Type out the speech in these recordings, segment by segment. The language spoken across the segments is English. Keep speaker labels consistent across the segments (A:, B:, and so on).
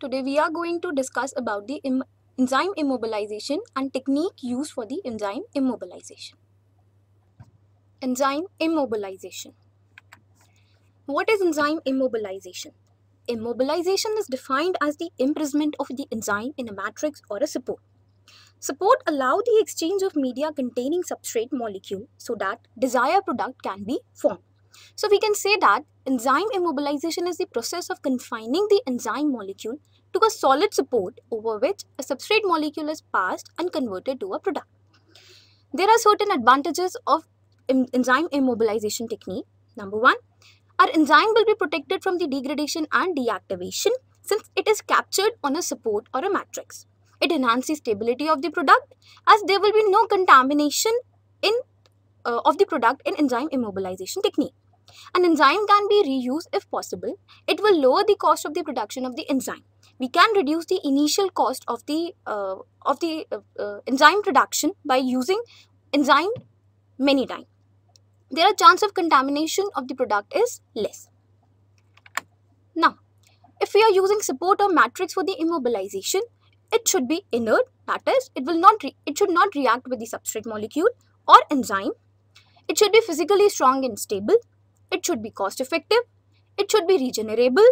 A: Today we are going to discuss about the Im enzyme immobilization and technique used for the enzyme immobilization. Enzyme immobilization. What is enzyme immobilization? Immobilization is defined as the imprisonment of the enzyme in a matrix or a support. Support allow the exchange of media containing substrate molecule so that desired product can be formed. So we can say that enzyme immobilization is the process of confining the enzyme molecule to a solid support over which a substrate molecule is passed and converted to a product. There are certain advantages of enzyme immobilization technique. Number one, our enzyme will be protected from the degradation and deactivation since it is captured on a support or a matrix. It enhances the stability of the product as there will be no contamination in, uh, of the product in enzyme immobilization technique. An enzyme can be reused if possible. It will lower the cost of the production of the enzyme. We can reduce the initial cost of the, uh, of the uh, uh, enzyme production by using enzyme many times. There are chance of contamination of the product is less. Now, if we are using support or matrix for the immobilization, it should be inert, that is, it will not it should not react with the substrate molecule or enzyme. It should be physically strong and stable it should be cost effective, it should be regenerable,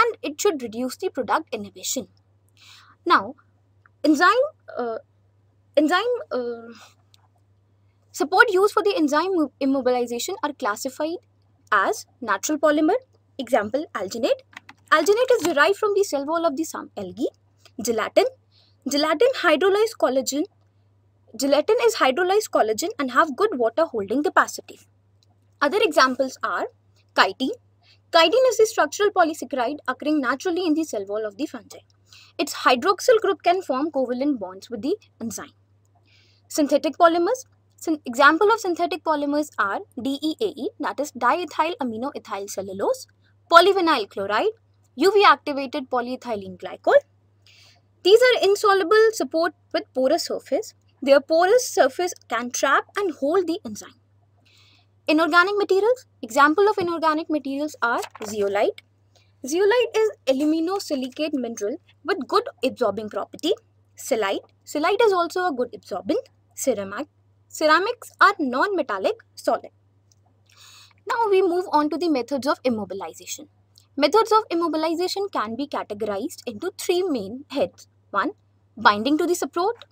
A: and it should reduce the product inhibition. Now, enzyme, uh, enzyme uh, support used for the enzyme immobilization are classified as natural polymer, example alginate. Alginate is derived from the cell wall of the some algae, gelatin. Gelatin hydrolyzed collagen. Gelatin is hydrolyzed collagen and have good water holding capacity. Other examples are chitin. Chitin is a structural polysaccharide occurring naturally in the cell wall of the fungi. Its hydroxyl group can form covalent bonds with the enzyme. Synthetic polymers. An example of synthetic polymers are DEAE, that is diethyl amino ethyl cellulose, polyvinyl chloride, UV activated polyethylene glycol. These are insoluble support with porous surface. Their porous surface can trap and hold the enzyme. Inorganic materials. Example of inorganic materials are zeolite. Zeolite is aluminosilicate mineral with good absorbing property. Silite. Silite is also a good absorbent. Ceramic. Ceramics are non-metallic solid. Now we move on to the methods of immobilization. Methods of immobilization can be categorized into three main heads. 1. Binding to the support,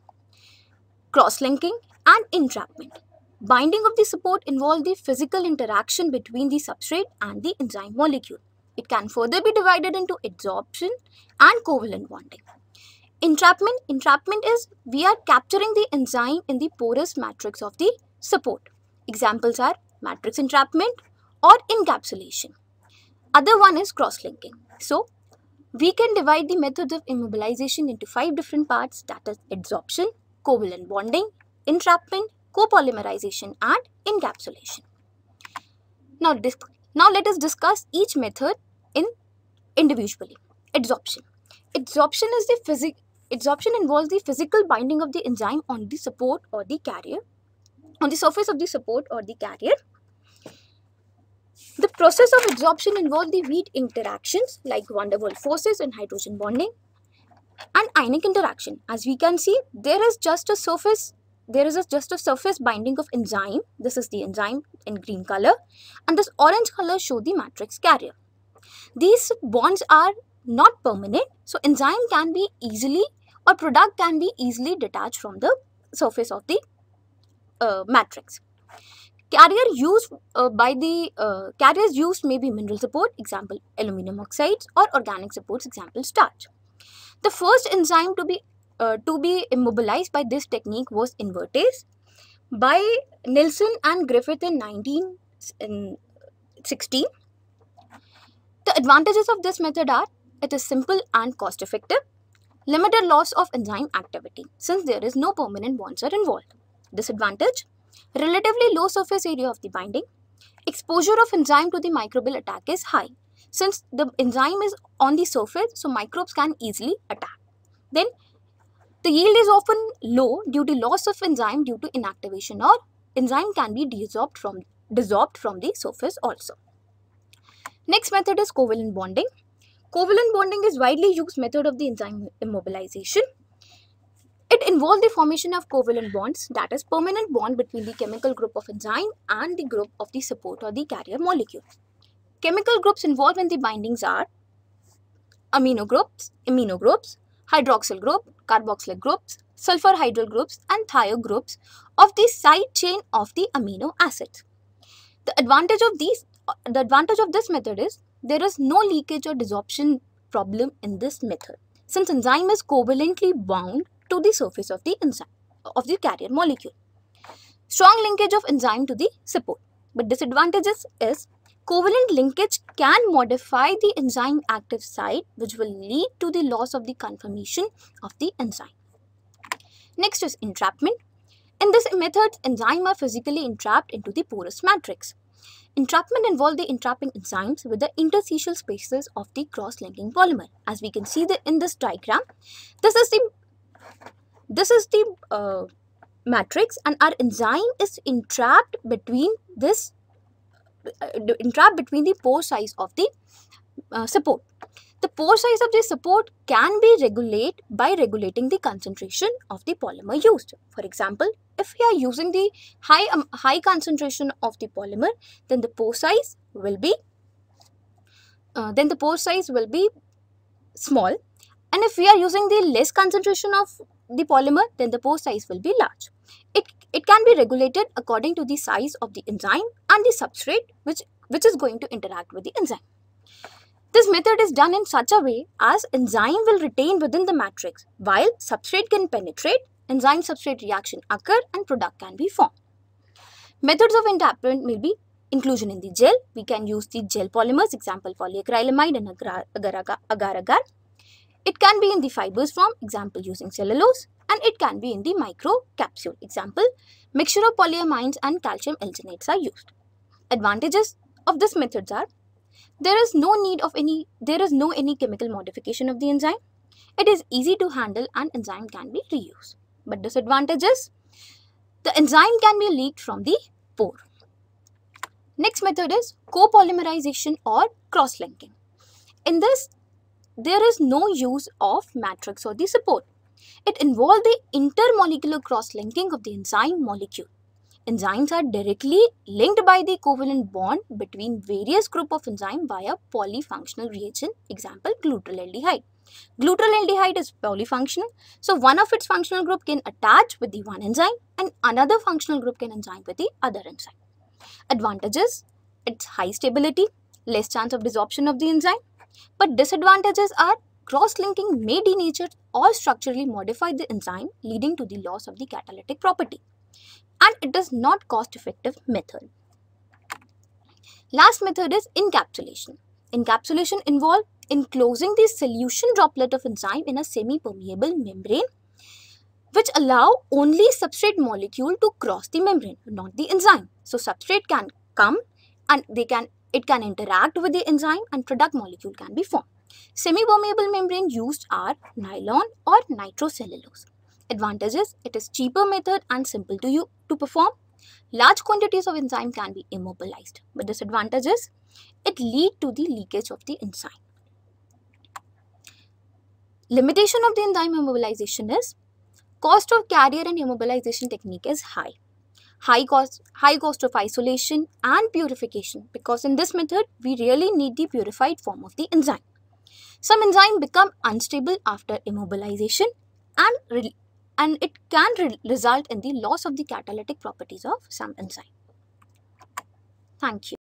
A: cross-linking and entrapment. Binding of the support involves the physical interaction between the substrate and the enzyme molecule. It can further be divided into adsorption and covalent bonding. Entrapment, entrapment is we are capturing the enzyme in the porous matrix of the support. Examples are matrix entrapment or encapsulation. Other one is cross-linking. So, we can divide the methods of immobilization into five different parts that is adsorption, covalent bonding, entrapment, copolymerization and encapsulation. Now, now let us discuss each method in individually. Adsorption. Adsorption is the physic adsorption involves the physical binding of the enzyme on the support or the carrier on the surface of the support or the carrier. The process of adsorption involves the weak interactions like van der Waals forces and hydrogen bonding and ionic interaction. As we can see, there is just a surface there is a, just a surface binding of enzyme. This is the enzyme in green color and this orange color show the matrix carrier. These bonds are not permanent. So enzyme can be easily or product can be easily detached from the surface of the uh, matrix. Carrier used uh, by the uh, carriers used may be mineral support, example aluminum oxides or organic supports, example starch. The first enzyme to be uh, to be immobilized by this technique was invertase by Nilsson and Griffith in 1916. The advantages of this method are it is simple and cost effective, limited loss of enzyme activity since there is no permanent bonds are involved. Disadvantage, relatively low surface area of the binding, exposure of enzyme to the microbial attack is high since the enzyme is on the surface so microbes can easily attack. Then the yield is often low due to loss of enzyme due to inactivation or enzyme can be desorbed from, dissolved from the surface also. Next method is covalent bonding. Covalent bonding is widely used method of the enzyme immobilization. It involves the formation of covalent bonds that is permanent bond between the chemical group of enzyme and the group of the support or the carrier molecule. Chemical groups involved in the bindings are amino groups, amino groups, hydroxyl group, carboxylic groups, sulfur hydryl groups and thio groups of the side chain of the amino acids. The advantage of these the advantage of this method is there is no leakage or desorption problem in this method since enzyme is covalently bound to the surface of the enzyme of the carrier molecule. Strong linkage of enzyme to the support but disadvantages is Covalent linkage can modify the enzyme active site which will lead to the loss of the conformation of the enzyme. Next is entrapment. In this method, enzymes are physically entrapped into the porous matrix. Entrapment involves the entrapping enzymes with the interstitial spaces of the cross-linking polymer. As we can see the, in this diagram, this is the this is the uh, matrix and our enzyme is entrapped between this entrap uh, between the pore size of the uh, support. The pore size of the support can be regulated by regulating the concentration of the polymer used. For example, if we are using the high, um, high concentration of the polymer, then the pore size will be uh, then the pore size will be small and if we are using the less concentration of the polymer then the pore size will be large. It it can be regulated according to the size of the enzyme and the substrate which, which is going to interact with the enzyme. This method is done in such a way as enzyme will retain within the matrix while substrate can penetrate, enzyme substrate reaction occur and product can be formed. Methods of entrapment may be inclusion in the gel. We can use the gel polymers, example polyacrylamide and agar-agar. It can be in the fibers form, example using cellulose and it can be in the micro capsule. Example, mixture of polyamines and calcium alginates are used. Advantages of this methods are there is no need of any there is no any chemical modification of the enzyme. It is easy to handle and enzyme can be reused. But disadvantages the enzyme can be leaked from the pore. Next method is copolymerization or cross-linking. In this, there is no use of matrix or the support. It involved the intermolecular cross-linking of the enzyme molecule. Enzymes are directly linked by the covalent bond between various group of enzyme via polyfunctional reagent, example glutaraldehyde. Glutaraldehyde is polyfunctional, so one of its functional group can attach with the one enzyme and another functional group can enzyme with the other enzyme. Advantages, its high stability, less chance of desorption of the enzyme, but disadvantages are cross-linking may denature or structurally modify the enzyme leading to the loss of the catalytic property and it is not cost-effective method. Last method is encapsulation. Encapsulation involve enclosing the solution droplet of enzyme in a semi-permeable membrane which allow only substrate molecule to cross the membrane, not the enzyme. So substrate can come and they can it can interact with the enzyme and product molecule can be formed. Semi-permeable membrane used are nylon or nitrocellulose. Advantages, it is cheaper method and simple to, you, to perform. Large quantities of enzyme can be immobilized. But disadvantages, it lead to the leakage of the enzyme. Limitation of the enzyme immobilization is cost of carrier and immobilization technique is high. High cost, high cost of isolation and purification because in this method we really need the purified form of the enzyme. Some enzyme become unstable after immobilization and, and it can re result in the loss of the catalytic properties of some enzyme. Thank you.